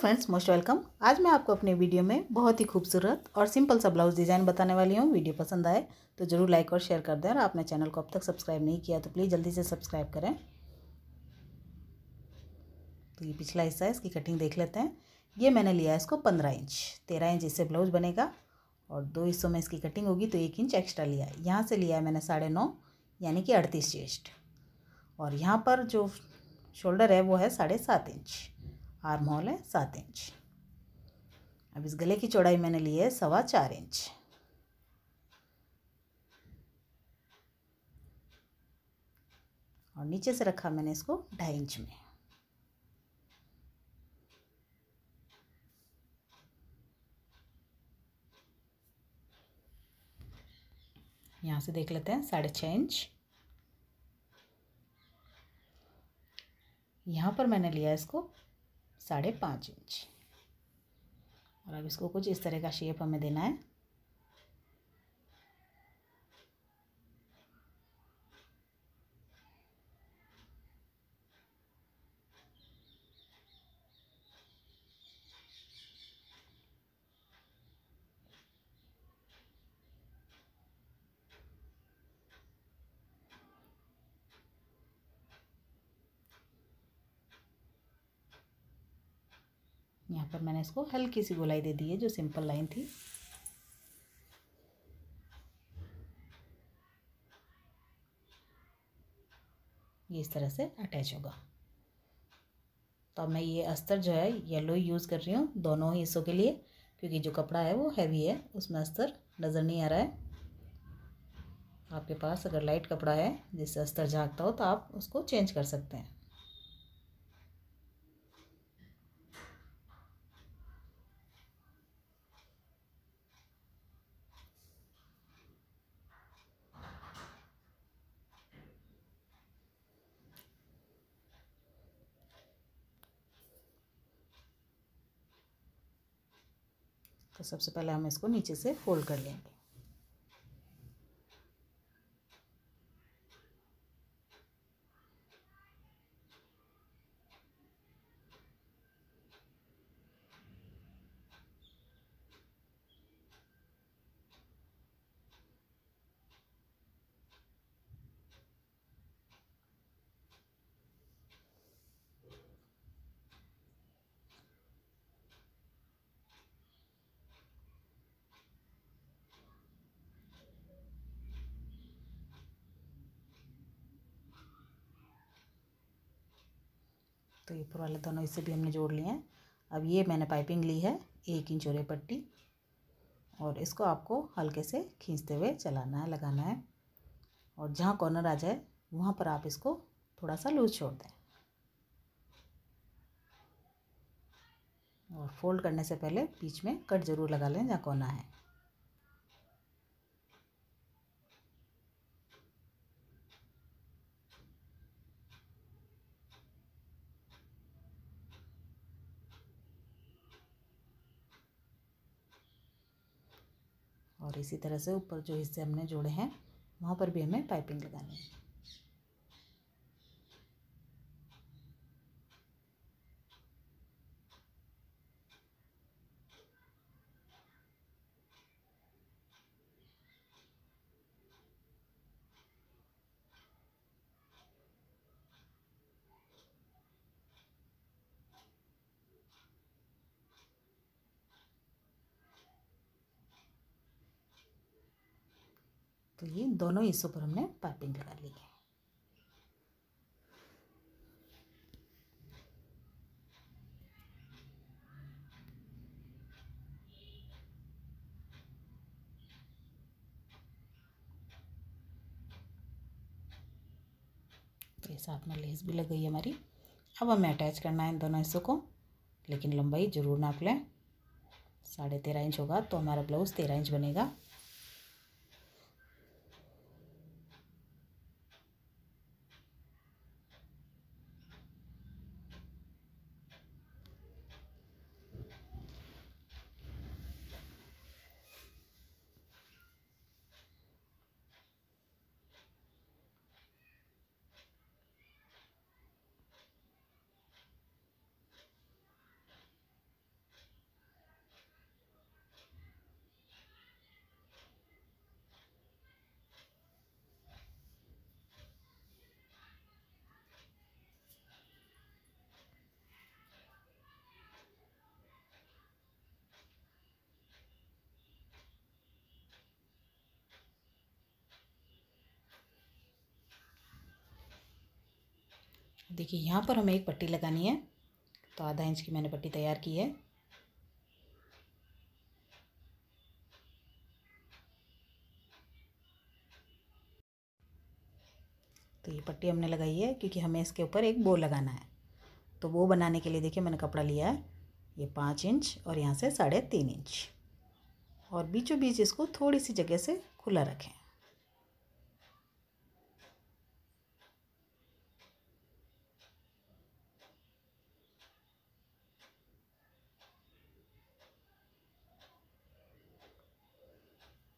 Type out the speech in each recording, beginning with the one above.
friends most welcome आज मैं आपको अपने वीडियो में बहुत ही खूबसूरत और सिंपल सा ब्लाउज डिज़ाइन बताने वाली हूँ वीडियो पसंद आए तो ज़रूर लाइक और शेयर कर दें और आपने चैनल को अब तक सब्सक्राइब नहीं किया तो प्लीज़ जल्दी से सब्सक्राइब करें तो ये पिछला हिस्सा है इसकी कटिंग देख लेते हैं ये मैंने लिया है इसको पंद्रह इंच तेरह इंच इससे ब्लाउज बनेगा और दो हिस्सों में इसकी कटिंग होगी तो एक इंच एक्स्ट्रा लिया है यहाँ से लिया है मैंने साढ़े नौ यानी कि अड़तीस चेस्ट और यहाँ पर जो शोल्डर है वो है साढ़े सात इंच आर्म होल है सात इंच अब इस गले की चौड़ाई मैंने ली है सवा चार इंच और नीचे से रखा मैंने इसको ढाई इंच में यहाँ से देख लेते हैं साढ़े छः इंच यहाँ पर मैंने लिया इसको साढ़े पाँच इंच और अब इसको कुछ इस तरह का शेप हमें देना है यहाँ पर मैंने इसको हल्की सी गोलाई दे दी है जो सिंपल लाइन थी ये इस तरह से अटैच होगा तो अब मैं ये अस्तर जो है येलो ही यूज़ कर रही हूँ दोनों ही हिस्सों के लिए क्योंकि जो कपड़ा है वो हैवी है उसमें अस्तर नज़र नहीं आ रहा है आपके पास अगर लाइट कपड़ा है जिससे अस्तर झाँकता हो तो आप उसको चेंज कर सकते हैं तो सबसे पहले हम इसको नीचे से फोल्ड कर लेंगे तो ये पुराला दोनों इसे भी हमने जोड़ लिए हैं अब ये मैंने पाइपिंग ली है एक इंच और पट्टी और इसको आपको हल्के से खींचते हुए चलाना है लगाना है और जहाँ कॉर्नर आ जाए वहाँ पर आप इसको थोड़ा सा लूज छोड़ दें और फोल्ड करने से पहले बीच में कट ज़रूर लगा लें जहाँ कोना है और इसी तरह से ऊपर जो हिस्से हमने जोड़े हैं वहाँ पर भी हमें पाइपिंग लगानी है तो ये दोनों हिस्सों पर हमने पाइपिंग लगा ली है तो ये साथ में लेस भी लग गई हमारी अब हमें अटैच करना है इन दोनों हिस्सों को लेकिन लंबाई ज़रूर नाप लें साढ़े तेरह इंच होगा तो हमारा ब्लाउज़ तेरह इंच बनेगा देखिए यहाँ पर हमें एक पट्टी लगानी है तो आधा इंच की मैंने पट्टी तैयार की है तो ये पट्टी हमने लगाई है क्योंकि हमें इसके ऊपर एक बो लगाना है तो वो बनाने के लिए देखिए मैंने कपड़ा लिया है ये पाँच इंच और यहाँ से साढ़े तीन इंच और बीचों बीच इसको थोड़ी सी जगह से खुला रखें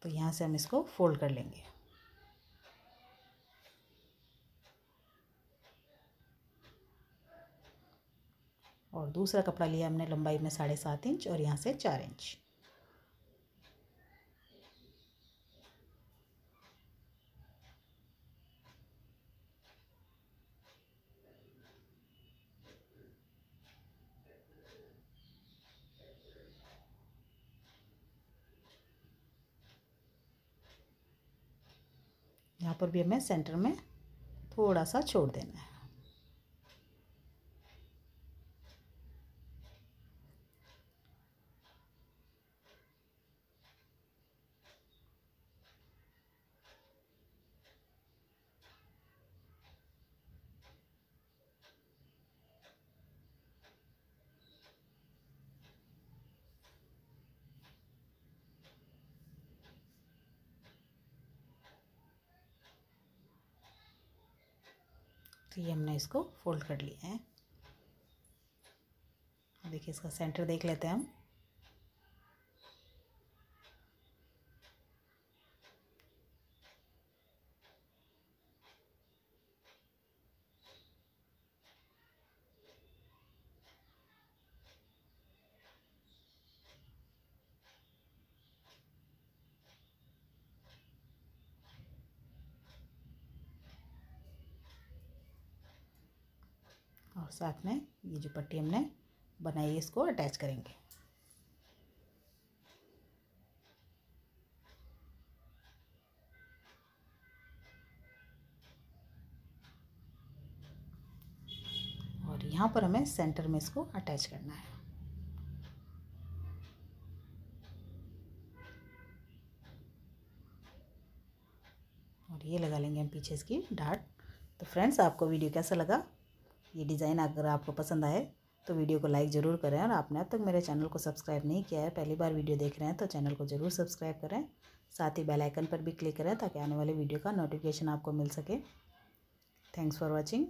तो यहाँ से हम इसको फोल्ड कर लेंगे और दूसरा कपड़ा लिया हमने लंबाई में साढ़े सात इंच और यहाँ से चार इंच पर भी हमें सेंटर में थोड़ा सा छोड़ देना है तो ये हमने इसको फोल्ड कर लिया है देखिए इसका सेंटर देख लेते हैं हम साथ में ये जो पट्टी हमने बनाई है इसको अटैच करेंगे और यहाँ पर हमें सेंटर में इसको अटैच करना है और ये लगा लेंगे हम पीछे इसकी डाट तो फ्रेंड्स आपको वीडियो कैसा लगा ये डिज़ाइन अगर आपको पसंद आए तो वीडियो को लाइक ज़रूर करें और आपने अब तक मेरे चैनल को सब्सक्राइब नहीं किया है पहली बार वीडियो देख रहे हैं तो चैनल को ज़रूर सब्सक्राइब करें साथ ही बेल आइकन पर भी क्लिक करें ताकि आने वाले वीडियो का नोटिफिकेशन आपको मिल सके थैंक्स फॉर वॉचिंग